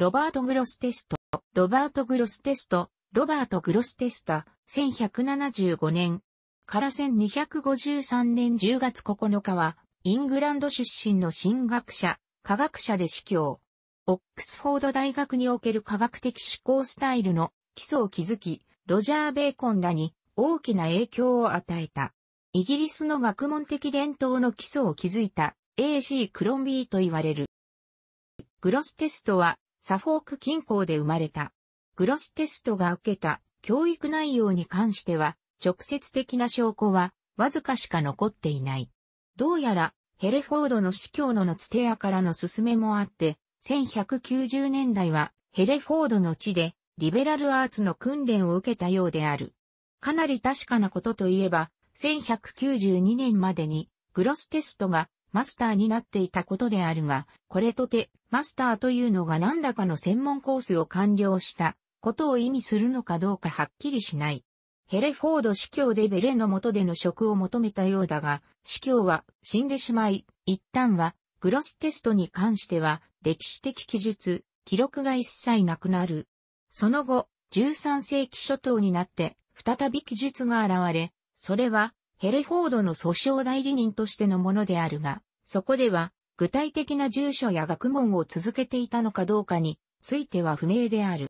ロバート・グロステスト、ロバート・グロステスト、ロバート・グロステスタ、1175年から1253年10月9日は、イングランド出身の神学者、科学者で司教。オックスフォード大学における科学的思考スタイルの基礎を築き、ロジャー・ベーコンらに大きな影響を与えた。イギリスの学問的伝統の基礎を築いた A.C. クロンビーと言われる。グロステストはサフォーク近郊で生まれた。グロステストが受けた教育内容に関しては、直接的な証拠は、わずかしか残っていない。どうやら、ヘレフォードの司教ののツテアからの勧めもあって、1190年代は、ヘレフォードの地で、リベラルアーツの訓練を受けたようである。かなり確かなことといえば、1192年までに、グロステストがマスターになっていたことであるが、これとて、マスターというのが何らかの専門コースを完了したことを意味するのかどうかはっきりしない。ヘレフォード司教でベレの下での職を求めたようだが、司教は死んでしまい、一旦は、グロステストに関しては、歴史的記述、記録が一切なくなる。その後、13世紀初頭になって、再び記述が現れ、それは、ヘレフォードの訴訟代理人としてのものであるが、そこでは、具体的な住所や学問を続けていたのかどうかについては不明である。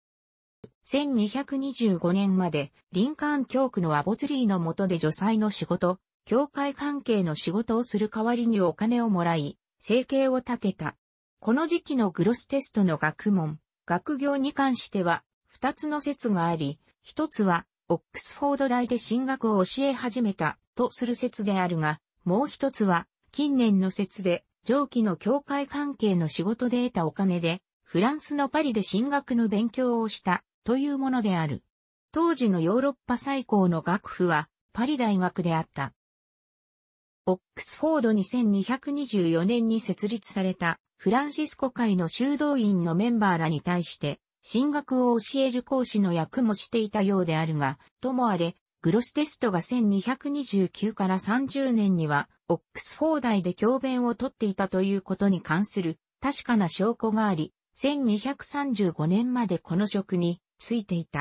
1225年まで、リンカーン教区のアボツリーの下で助祭の仕事、教会関係の仕事をする代わりにお金をもらい、生計を立てた。この時期のグロステストの学問、学業に関しては、二つの説があり、一つは、オックスフォード大で進学を教え始めたとする説であるが、もう一つは、近年の説で、上記の教会関係の仕事で得たお金で、フランスのパリで進学の勉強をした、というものである。当時のヨーロッパ最高の学府は、パリ大学であった。オックスフォード2224年に設立された、フランシスコ会の修道院のメンバーらに対して、進学を教える講師の役もしていたようであるが、ともあれ、グロステストが1229から30年には、オックスフォー大で教鞭を取っていたということに関する確かな証拠があり、1235年までこの職についていた。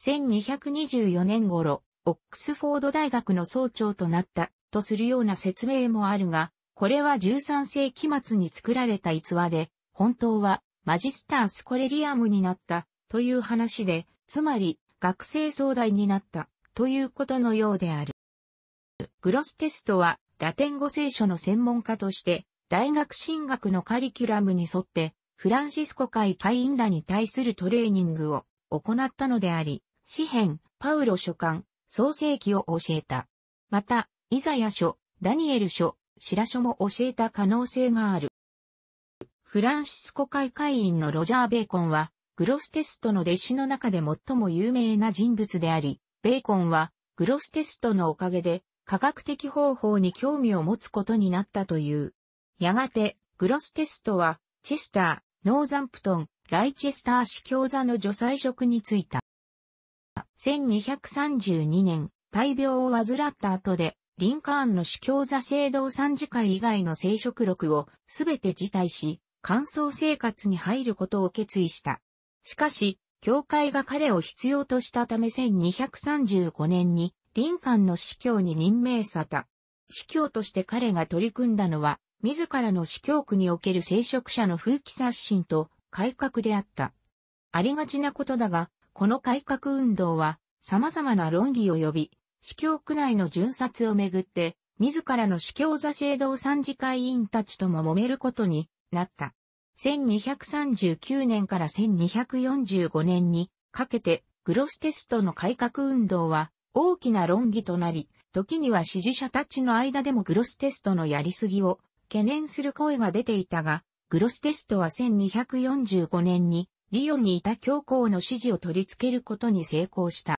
1224年頃、オックスフォード大学の総長となったとするような説明もあるが、これは13世紀末に作られた逸話で、本当はマジスタースコレリアムになったという話で、つまり学生総代になった、ということのようである。グロステストは、ラテン語聖書の専門家として、大学進学のカリキュラムに沿って、フランシスコ会会員らに対するトレーニングを行ったのであり、詩編、パウロ書簡、創世記を教えた。また、イザヤ書、ダニエル書、シラ書も教えた可能性がある。フランシスコ会会員のロジャー・ベーコンは、グロステストの弟子の中で最も有名な人物であり、ベーコンはグロステストのおかげで科学的方法に興味を持つことになったという。やがて、グロステストは、チェスター、ノーザンプトン、ライチェスター市教座の助裁職に就いた。1232年、大病を患った後で、リンカーンの司教座聖堂参事会以外の聖職録をすべて辞退し、乾燥生活に入ることを決意した。しかし、教会が彼を必要としたため1235年に、林間の司教に任命された。司教として彼が取り組んだのは、自らの司教区における聖職者の風紀刷新と改革であった。ありがちなことだが、この改革運動は、様々な論議を呼び、司教区内の巡察をめぐって、自らの司教座制度を参事会員たちとも揉めることになった。1239年から1245年にかけてグロステストの改革運動は大きな論議となり、時には支持者たちの間でもグロステストのやりすぎを懸念する声が出ていたが、グロステストは1245年にリオンにいた教皇の支持を取り付けることに成功した。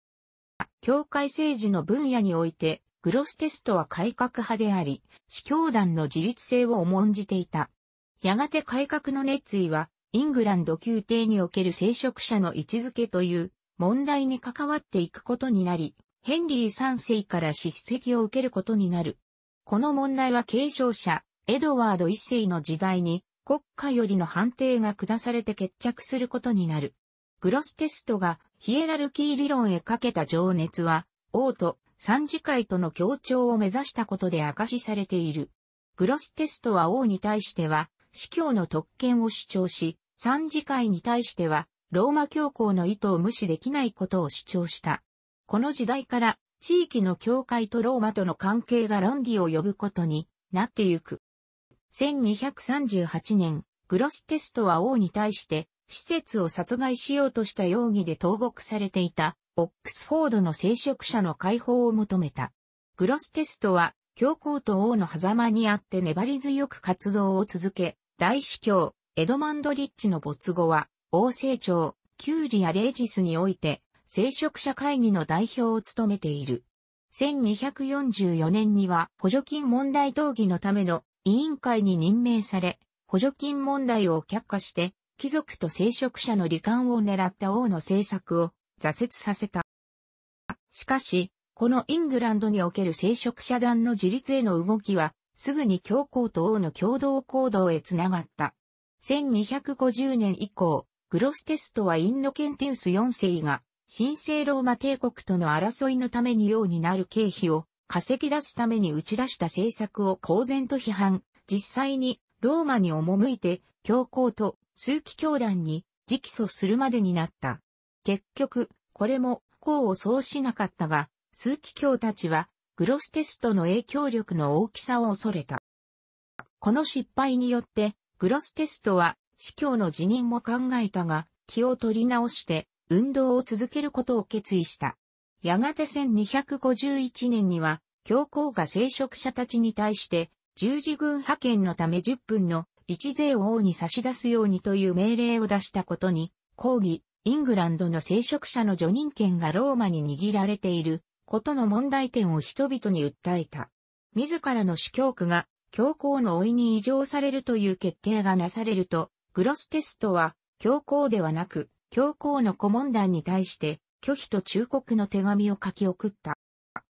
教会政治の分野において、グロステストは改革派であり、司教団の自立性を重んじていた。やがて改革の熱意は、イングランド宮廷における聖職者の位置づけという問題に関わっていくことになり、ヘンリー3世から叱責を受けることになる。この問題は継承者、エドワード1世の時代に国家よりの判定が下されて決着することになる。グロステストがヒエラルキー理論へかけた情熱は、王と三次会との協調を目指したことで明かしされている。グロステストは王に対しては、司教の特権を主張し、参事会に対しては、ローマ教皇の意図を無視できないことを主張した。この時代から、地域の教会とローマとの関係が論議を呼ぶことになってゆく。1238年、グロステストは王に対して、施設を殺害しようとした容疑で投獄されていた、オックスフォードの聖職者の解放を求めた。グロステストは、教皇と王の狭間にあって粘り強く活動を続け、大司教、エドマンドリッチの没後は、王政庁、キューリア・レイジスにおいて、聖職者会議の代表を務めている。1244年には補助金問題討議のための委員会に任命され、補助金問題を却下して、貴族と聖職者の罹患を狙った王の政策を挫折させた。しかし、このイングランドにおける聖職者団の自立への動きは、すぐに教皇と王の共同行動へつながった。1250年以降、グロステストはインノケンティウス4世が、神聖ローマ帝国との争いのためにようになる経費を稼ぎ出すために打ち出した政策を公然と批判、実際にローマに赴いて、教皇と数奇教団に直訴するまでになった。結局、これも功を奏しなかったが、数奇教たちはグロステストの影響力の大きさを恐れた。この失敗によって、グロステストは、司教の辞任も考えたが、気を取り直して、運動を続けることを決意した。やがて1251年には、教皇が聖職者たちに対して、十字軍派遣のため10分の一税を王に差し出すようにという命令を出したことに、抗議、イングランドの聖職者の除任権がローマに握られていることの問題点を人々に訴えた。自らの主教区が教皇の老いに異常されるという決定がなされると、グロステストは教皇ではなく、教皇の顧問団に対して拒否と忠告の手紙を書き送った。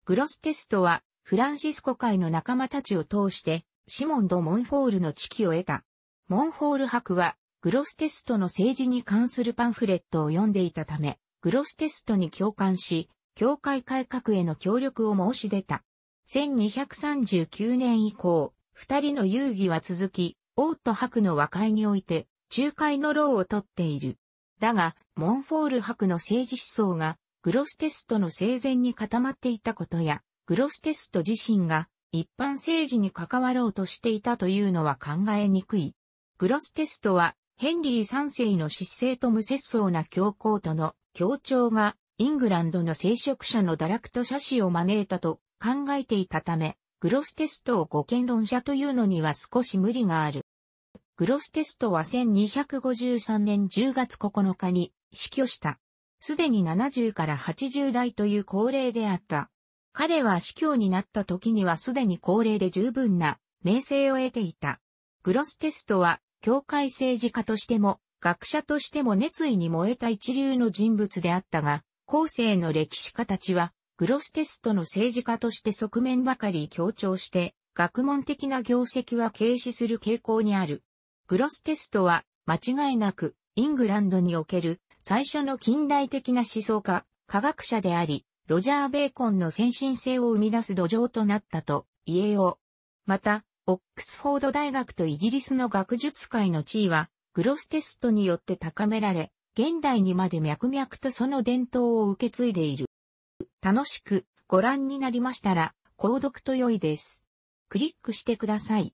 グロステストはフランシスコ会の仲間たちを通してシモン・ド・モンフォールの知己を得た。モンフォール博はグロステストの政治に関するパンフレットを読んでいたため、グロステストに共感し、教会改革への協力を申し出た。1239年以降、二人の遊戯は続き、王と白の和解において、仲介の労を取っている。だが、モンフォール白の政治思想が、グロステストの生前に固まっていたことや、グロステスト自身が一般政治に関わろうとしていたというのは考えにくい。グロステストはヘンリー三世の失政と無節操な教皇との協調がイングランドの聖職者の堕落と写真を招いたと考えていたため、グロステストを語権論者というのには少し無理がある。グロステストは1253年10月9日に死去した。すでに70から80代という高齢であった。彼は死去になった時にはすでに高齢で十分な名声を得ていた。グロステストは、教会政治家としても、学者としても熱意に燃えた一流の人物であったが、後世の歴史家たちは、グロステストの政治家として側面ばかり強調して、学問的な業績は軽視する傾向にある。グロステストは、間違いなく、イングランドにおける最初の近代的な思想家、科学者であり、ロジャー・ベーコンの先進性を生み出す土壌となったと言えよう。また、オックスフォード大学とイギリスの学術界の地位は、グロステストによって高められ、現代にまで脈々とその伝統を受け継いでいる。楽しくご覧になりましたら、購読と良いです。クリックしてください。